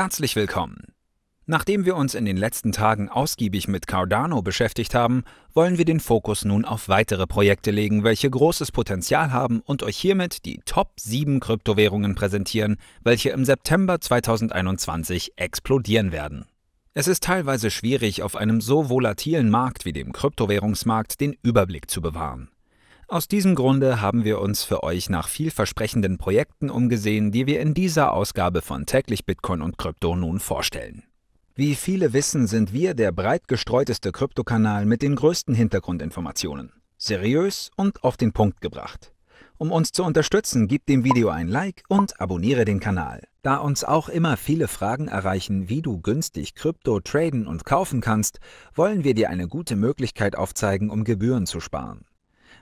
Herzlich willkommen! Nachdem wir uns in den letzten Tagen ausgiebig mit Cardano beschäftigt haben, wollen wir den Fokus nun auf weitere Projekte legen, welche großes Potenzial haben und euch hiermit die Top 7 Kryptowährungen präsentieren, welche im September 2021 explodieren werden. Es ist teilweise schwierig, auf einem so volatilen Markt wie dem Kryptowährungsmarkt den Überblick zu bewahren. Aus diesem Grunde haben wir uns für euch nach vielversprechenden Projekten umgesehen, die wir in dieser Ausgabe von täglich Bitcoin und Krypto nun vorstellen. Wie viele wissen, sind wir der breit gestreuteste Kryptokanal mit den größten Hintergrundinformationen. Seriös und auf den Punkt gebracht. Um uns zu unterstützen, gib dem Video ein Like und abonniere den Kanal. Da uns auch immer viele Fragen erreichen, wie du günstig Krypto traden und kaufen kannst, wollen wir dir eine gute Möglichkeit aufzeigen, um Gebühren zu sparen.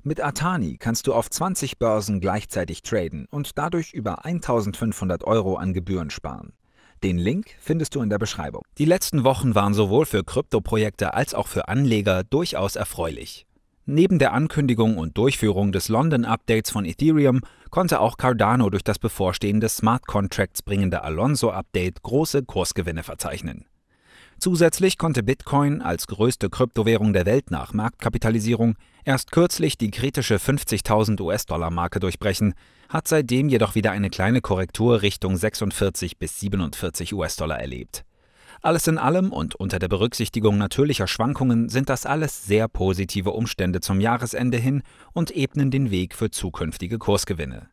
Mit Atani kannst du auf 20 Börsen gleichzeitig traden und dadurch über 1500 Euro an Gebühren sparen. Den Link findest du in der Beschreibung. Die letzten Wochen waren sowohl für Kryptoprojekte als auch für Anleger durchaus erfreulich. Neben der Ankündigung und Durchführung des London-Updates von Ethereum konnte auch Cardano durch das bevorstehende Smart Contracts bringende Alonso-Update große Kursgewinne verzeichnen. Zusätzlich konnte Bitcoin als größte Kryptowährung der Welt nach Marktkapitalisierung erst kürzlich die kritische 50.000 US-Dollar-Marke durchbrechen, hat seitdem jedoch wieder eine kleine Korrektur Richtung 46 bis 47 US-Dollar erlebt. Alles in allem und unter der Berücksichtigung natürlicher Schwankungen sind das alles sehr positive Umstände zum Jahresende hin und ebnen den Weg für zukünftige Kursgewinne.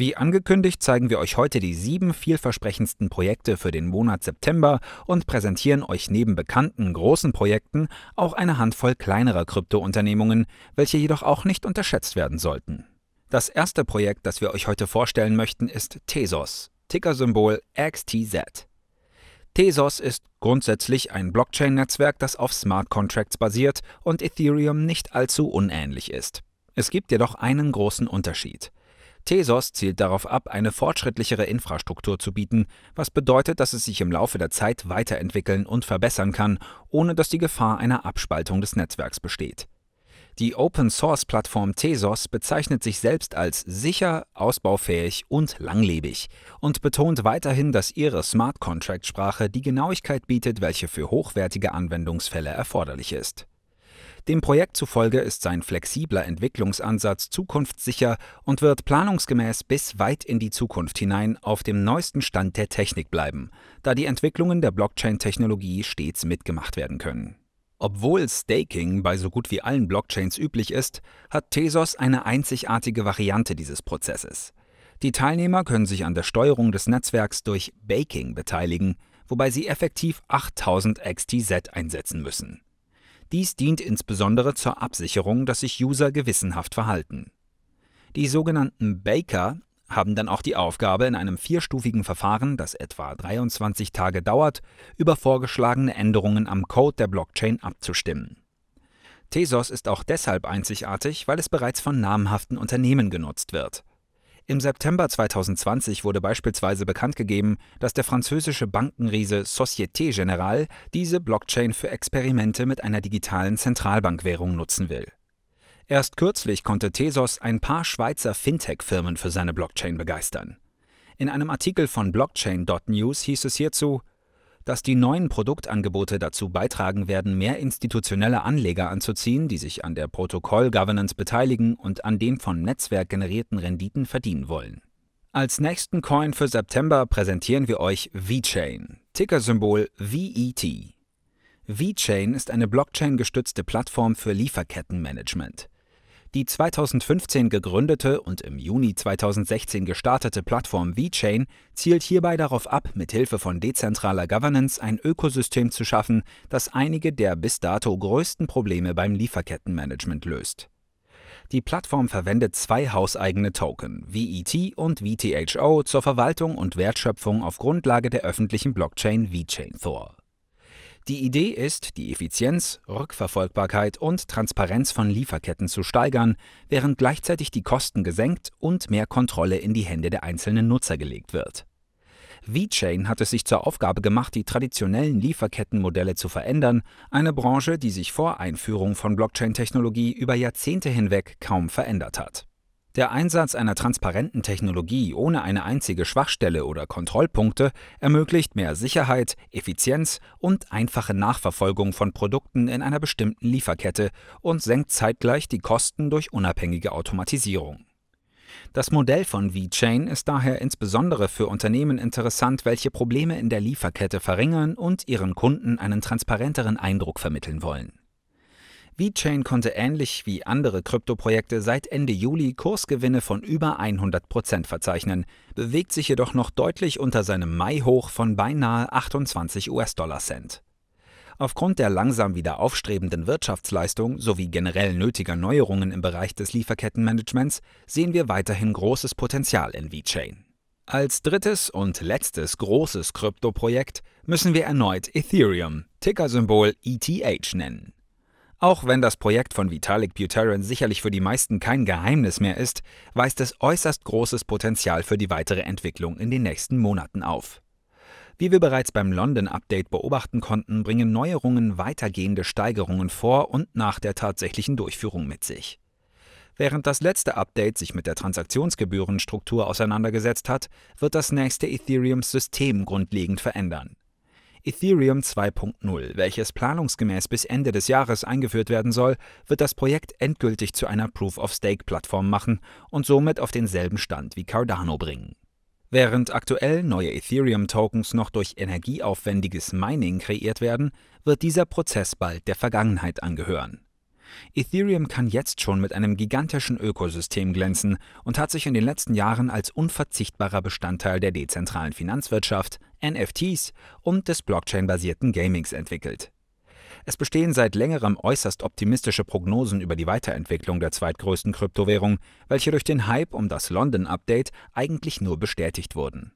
Wie angekündigt zeigen wir euch heute die sieben vielversprechendsten Projekte für den Monat September und präsentieren euch neben bekannten großen Projekten auch eine Handvoll kleinerer Kryptounternehmungen, welche jedoch auch nicht unterschätzt werden sollten. Das erste Projekt, das wir euch heute vorstellen möchten, ist Tesos, Tickersymbol XTZ. Tesos ist grundsätzlich ein Blockchain-Netzwerk, das auf Smart Contracts basiert und Ethereum nicht allzu unähnlich ist. Es gibt jedoch einen großen Unterschied. Thesos zielt darauf ab, eine fortschrittlichere Infrastruktur zu bieten, was bedeutet, dass es sich im Laufe der Zeit weiterentwickeln und verbessern kann, ohne dass die Gefahr einer Abspaltung des Netzwerks besteht. Die Open-Source-Plattform Thesos bezeichnet sich selbst als sicher, ausbaufähig und langlebig und betont weiterhin, dass ihre Smart Contract-Sprache die Genauigkeit bietet, welche für hochwertige Anwendungsfälle erforderlich ist. Dem Projekt zufolge ist sein flexibler Entwicklungsansatz zukunftssicher und wird planungsgemäß bis weit in die Zukunft hinein auf dem neuesten Stand der Technik bleiben, da die Entwicklungen der Blockchain-Technologie stets mitgemacht werden können. Obwohl Staking bei so gut wie allen Blockchains üblich ist, hat Tesos eine einzigartige Variante dieses Prozesses. Die Teilnehmer können sich an der Steuerung des Netzwerks durch Baking beteiligen, wobei sie effektiv 8000 XTZ einsetzen müssen. Dies dient insbesondere zur Absicherung, dass sich User gewissenhaft verhalten. Die sogenannten Baker haben dann auch die Aufgabe, in einem vierstufigen Verfahren, das etwa 23 Tage dauert, über vorgeschlagene Änderungen am Code der Blockchain abzustimmen. Tesos ist auch deshalb einzigartig, weil es bereits von namhaften Unternehmen genutzt wird. Im September 2020 wurde beispielsweise bekannt gegeben, dass der französische Bankenriese Société Générale diese Blockchain für Experimente mit einer digitalen Zentralbankwährung nutzen will. Erst kürzlich konnte Tesos ein paar Schweizer Fintech-Firmen für seine Blockchain begeistern. In einem Artikel von Blockchain.news hieß es hierzu, dass die neuen Produktangebote dazu beitragen werden, mehr institutionelle Anleger anzuziehen, die sich an der Protokoll-Governance beteiligen und an den von Netzwerk generierten Renditen verdienen wollen. Als nächsten Coin für September präsentieren wir euch VeChain, Tickersymbol VET. VeChain ist eine Blockchain-gestützte Plattform für Lieferkettenmanagement. Die 2015 gegründete und im Juni 2016 gestartete Plattform VeChain zielt hierbei darauf ab, mithilfe von dezentraler Governance ein Ökosystem zu schaffen, das einige der bis dato größten Probleme beim Lieferkettenmanagement löst. Die Plattform verwendet zwei hauseigene Token, VET und VTHO, zur Verwaltung und Wertschöpfung auf Grundlage der öffentlichen Blockchain VeChain Thor. Die Idee ist, die Effizienz, Rückverfolgbarkeit und Transparenz von Lieferketten zu steigern, während gleichzeitig die Kosten gesenkt und mehr Kontrolle in die Hände der einzelnen Nutzer gelegt wird. VeChain hat es sich zur Aufgabe gemacht, die traditionellen Lieferkettenmodelle zu verändern, eine Branche, die sich vor Einführung von Blockchain-Technologie über Jahrzehnte hinweg kaum verändert hat. Der Einsatz einer transparenten Technologie ohne eine einzige Schwachstelle oder Kontrollpunkte ermöglicht mehr Sicherheit, Effizienz und einfache Nachverfolgung von Produkten in einer bestimmten Lieferkette und senkt zeitgleich die Kosten durch unabhängige Automatisierung. Das Modell von VeChain ist daher insbesondere für Unternehmen interessant, welche Probleme in der Lieferkette verringern und ihren Kunden einen transparenteren Eindruck vermitteln wollen. VeChain konnte ähnlich wie andere Kryptoprojekte seit Ende Juli Kursgewinne von über 100 Prozent verzeichnen, bewegt sich jedoch noch deutlich unter seinem Mai-Hoch von beinahe 28 US-Dollar-Cent. Aufgrund der langsam wieder aufstrebenden Wirtschaftsleistung sowie generell nötiger Neuerungen im Bereich des Lieferkettenmanagements sehen wir weiterhin großes Potenzial in VeChain. Als drittes und letztes großes Kryptoprojekt müssen wir erneut Ethereum, Tickersymbol ETH nennen. Auch wenn das Projekt von Vitalik Buterin sicherlich für die meisten kein Geheimnis mehr ist, weist es äußerst großes Potenzial für die weitere Entwicklung in den nächsten Monaten auf. Wie wir bereits beim London Update beobachten konnten, bringen Neuerungen weitergehende Steigerungen vor und nach der tatsächlichen Durchführung mit sich. Während das letzte Update sich mit der Transaktionsgebührenstruktur auseinandergesetzt hat, wird das nächste ethereum System grundlegend verändern. Ethereum 2.0, welches planungsgemäß bis Ende des Jahres eingeführt werden soll, wird das Projekt endgültig zu einer Proof-of-Stake-Plattform machen und somit auf denselben Stand wie Cardano bringen. Während aktuell neue Ethereum-Tokens noch durch energieaufwendiges Mining kreiert werden, wird dieser Prozess bald der Vergangenheit angehören. Ethereum kann jetzt schon mit einem gigantischen Ökosystem glänzen und hat sich in den letzten Jahren als unverzichtbarer Bestandteil der dezentralen Finanzwirtschaft, NFTs und des Blockchain-basierten Gamings entwickelt. Es bestehen seit längerem äußerst optimistische Prognosen über die Weiterentwicklung der zweitgrößten Kryptowährung, welche durch den Hype um das London Update eigentlich nur bestätigt wurden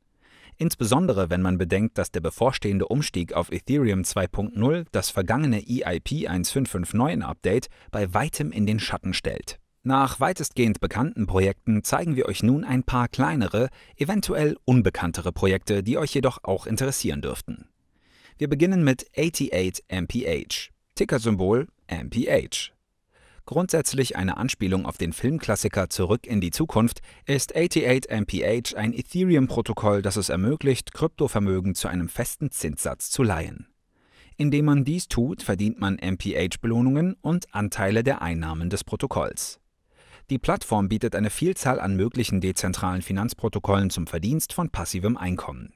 insbesondere wenn man bedenkt, dass der bevorstehende Umstieg auf Ethereum 2.0 das vergangene e EIP 1559 Update bei weitem in den Schatten stellt. Nach weitestgehend bekannten Projekten zeigen wir euch nun ein paar kleinere, eventuell unbekanntere Projekte, die euch jedoch auch interessieren dürften. Wir beginnen mit 88MPH, Tickersymbol MPH. Grundsätzlich eine Anspielung auf den Filmklassiker Zurück in die Zukunft, ist 88MPH ein Ethereum-Protokoll, das es ermöglicht, Kryptovermögen zu einem festen Zinssatz zu leihen. Indem man dies tut, verdient man MPH-Belohnungen und Anteile der Einnahmen des Protokolls. Die Plattform bietet eine Vielzahl an möglichen dezentralen Finanzprotokollen zum Verdienst von passivem Einkommen.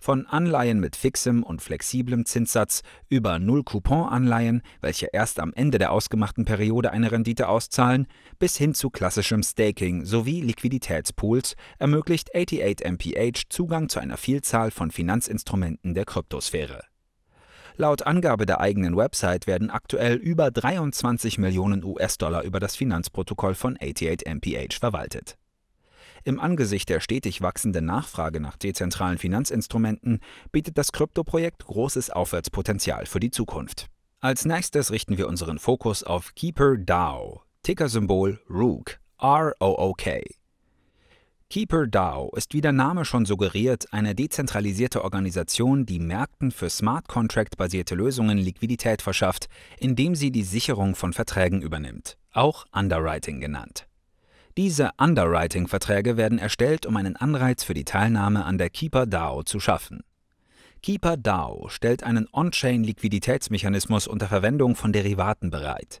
Von Anleihen mit fixem und flexiblem Zinssatz über Null-Coupon-Anleihen, welche erst am Ende der ausgemachten Periode eine Rendite auszahlen, bis hin zu klassischem Staking sowie Liquiditätspools ermöglicht 88MPH Zugang zu einer Vielzahl von Finanzinstrumenten der Kryptosphäre. Laut Angabe der eigenen Website werden aktuell über 23 Millionen US-Dollar über das Finanzprotokoll von 88MPH verwaltet im Angesicht der stetig wachsenden Nachfrage nach dezentralen Finanzinstrumenten bietet das Kryptoprojekt großes Aufwärtspotenzial für die Zukunft. Als nächstes richten wir unseren Fokus auf Keeper DAO, Tickersymbol ROOK, R-O-O-K. Keeper DAO ist, wie der Name schon suggeriert, eine dezentralisierte Organisation, die Märkten für Smart Contract-basierte Lösungen Liquidität verschafft, indem sie die Sicherung von Verträgen übernimmt, auch Underwriting genannt. Diese Underwriting-Verträge werden erstellt, um einen Anreiz für die Teilnahme an der Keeper DAO zu schaffen. Keeper DAO stellt einen On-Chain-Liquiditätsmechanismus unter Verwendung von Derivaten bereit.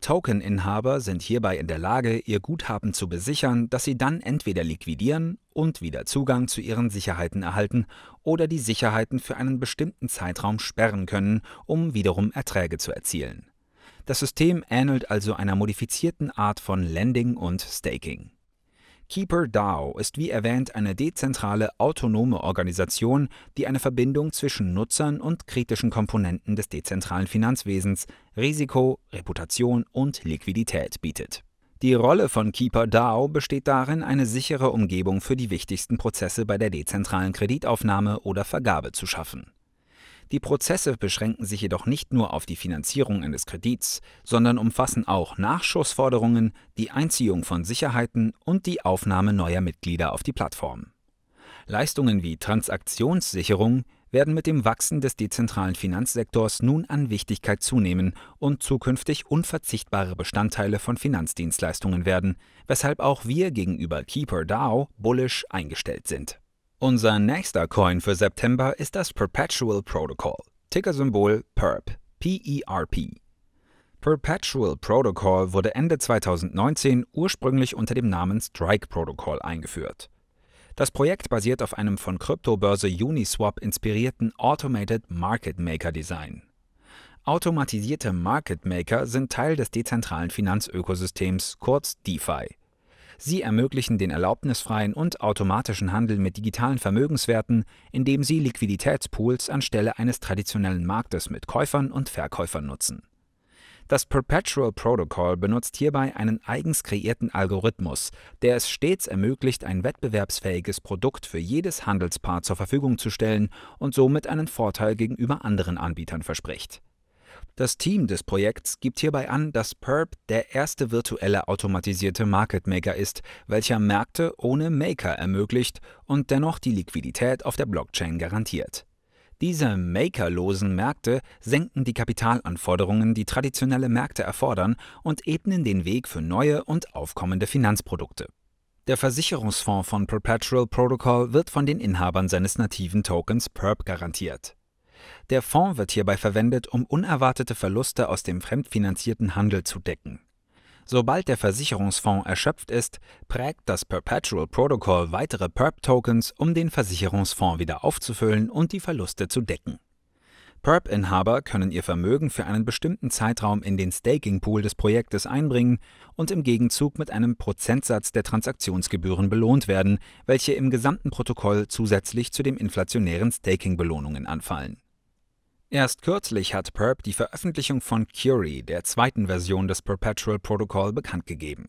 Token-Inhaber sind hierbei in der Lage, ihr Guthaben zu besichern, das sie dann entweder liquidieren und wieder Zugang zu ihren Sicherheiten erhalten oder die Sicherheiten für einen bestimmten Zeitraum sperren können, um wiederum Erträge zu erzielen. Das System ähnelt also einer modifizierten Art von Lending und Staking. KeeperDAO ist wie erwähnt eine dezentrale, autonome Organisation, die eine Verbindung zwischen Nutzern und kritischen Komponenten des dezentralen Finanzwesens, Risiko, Reputation und Liquidität bietet. Die Rolle von KeeperDAO besteht darin, eine sichere Umgebung für die wichtigsten Prozesse bei der dezentralen Kreditaufnahme oder Vergabe zu schaffen. Die Prozesse beschränken sich jedoch nicht nur auf die Finanzierung eines Kredits, sondern umfassen auch Nachschussforderungen, die Einziehung von Sicherheiten und die Aufnahme neuer Mitglieder auf die Plattform. Leistungen wie Transaktionssicherung werden mit dem Wachsen des dezentralen Finanzsektors nun an Wichtigkeit zunehmen und zukünftig unverzichtbare Bestandteile von Finanzdienstleistungen werden, weshalb auch wir gegenüber KeeperDAO bullisch eingestellt sind. Unser nächster Coin für September ist das Perpetual Protocol, Tickersymbol PERP, P-E-R-P. E Perpetual Protocol wurde Ende 2019 ursprünglich unter dem Namen Strike Protocol eingeführt. Das Projekt basiert auf einem von Kryptobörse Uniswap inspirierten Automated Market Maker Design. Automatisierte Market Maker sind Teil des dezentralen Finanzökosystems, kurz DeFi. Sie ermöglichen den erlaubnisfreien und automatischen Handel mit digitalen Vermögenswerten, indem sie Liquiditätspools anstelle eines traditionellen Marktes mit Käufern und Verkäufern nutzen. Das Perpetual Protocol benutzt hierbei einen eigens kreierten Algorithmus, der es stets ermöglicht, ein wettbewerbsfähiges Produkt für jedes Handelspaar zur Verfügung zu stellen und somit einen Vorteil gegenüber anderen Anbietern verspricht. Das Team des Projekts gibt hierbei an, dass Perp der erste virtuelle automatisierte Market Maker ist, welcher Märkte ohne Maker ermöglicht und dennoch die Liquidität auf der Blockchain garantiert. Diese makerlosen Märkte senken die Kapitalanforderungen, die traditionelle Märkte erfordern, und ebnen den Weg für neue und aufkommende Finanzprodukte. Der Versicherungsfonds von Perpetual Protocol wird von den Inhabern seines nativen Tokens PERP garantiert. Der Fonds wird hierbei verwendet, um unerwartete Verluste aus dem fremdfinanzierten Handel zu decken. Sobald der Versicherungsfonds erschöpft ist, prägt das Perpetual Protocol weitere PERP-Tokens, um den Versicherungsfonds wieder aufzufüllen und die Verluste zu decken. PERP-Inhaber können ihr Vermögen für einen bestimmten Zeitraum in den Staking-Pool des Projektes einbringen und im Gegenzug mit einem Prozentsatz der Transaktionsgebühren belohnt werden, welche im gesamten Protokoll zusätzlich zu den inflationären Staking-Belohnungen anfallen. Erst kürzlich hat Perp die Veröffentlichung von Curie, der zweiten Version des Perpetual Protocol, bekannt gegeben.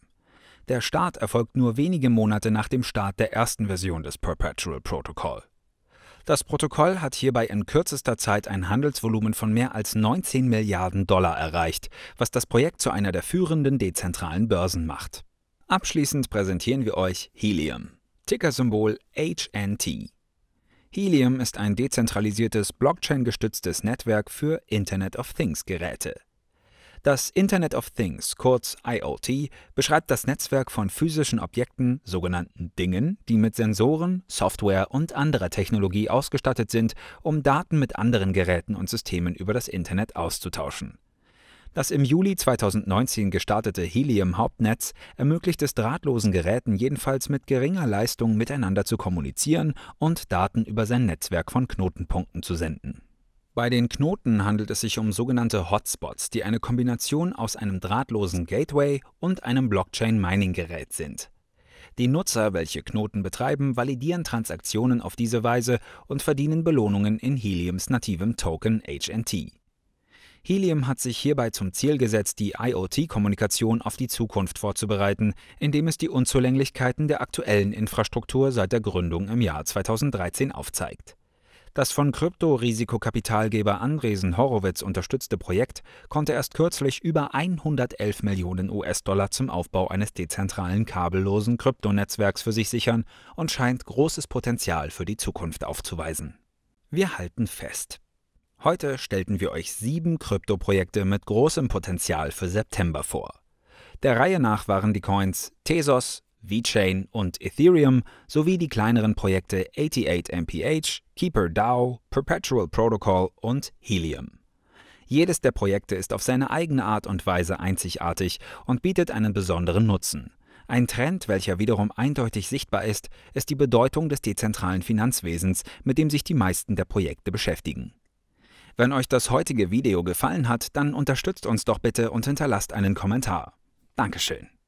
Der Start erfolgt nur wenige Monate nach dem Start der ersten Version des Perpetual Protocol. Das Protokoll hat hierbei in kürzester Zeit ein Handelsvolumen von mehr als 19 Milliarden Dollar erreicht, was das Projekt zu einer der führenden dezentralen Börsen macht. Abschließend präsentieren wir euch Helium, Tickersymbol HNT. Helium ist ein dezentralisiertes, blockchain-gestütztes Netzwerk für Internet of Things-Geräte. Das Internet of Things, kurz IoT, beschreibt das Netzwerk von physischen Objekten, sogenannten Dingen, die mit Sensoren, Software und anderer Technologie ausgestattet sind, um Daten mit anderen Geräten und Systemen über das Internet auszutauschen. Das im Juli 2019 gestartete Helium-Hauptnetz ermöglicht es drahtlosen Geräten jedenfalls mit geringer Leistung miteinander zu kommunizieren und Daten über sein Netzwerk von Knotenpunkten zu senden. Bei den Knoten handelt es sich um sogenannte Hotspots, die eine Kombination aus einem drahtlosen Gateway und einem Blockchain-Mining-Gerät sind. Die Nutzer, welche Knoten betreiben, validieren Transaktionen auf diese Weise und verdienen Belohnungen in Heliums nativem Token HNT. Helium hat sich hierbei zum Ziel gesetzt, die IoT-Kommunikation auf die Zukunft vorzubereiten, indem es die Unzulänglichkeiten der aktuellen Infrastruktur seit der Gründung im Jahr 2013 aufzeigt. Das von Krypto-Risikokapitalgeber Andresen Horowitz unterstützte Projekt konnte erst kürzlich über 111 Millionen US-Dollar zum Aufbau eines dezentralen kabellosen Kryptonetzwerks für sich sichern und scheint großes Potenzial für die Zukunft aufzuweisen. Wir halten fest, Heute stellten wir euch sieben Kryptoprojekte mit großem Potenzial für September vor. Der Reihe nach waren die Coins Tezos, VeChain und Ethereum sowie die kleineren Projekte 88MPH, KeeperDAO, Perpetual Protocol und Helium. Jedes der Projekte ist auf seine eigene Art und Weise einzigartig und bietet einen besonderen Nutzen. Ein Trend, welcher wiederum eindeutig sichtbar ist, ist die Bedeutung des dezentralen Finanzwesens, mit dem sich die meisten der Projekte beschäftigen. Wenn euch das heutige Video gefallen hat, dann unterstützt uns doch bitte und hinterlasst einen Kommentar. Dankeschön.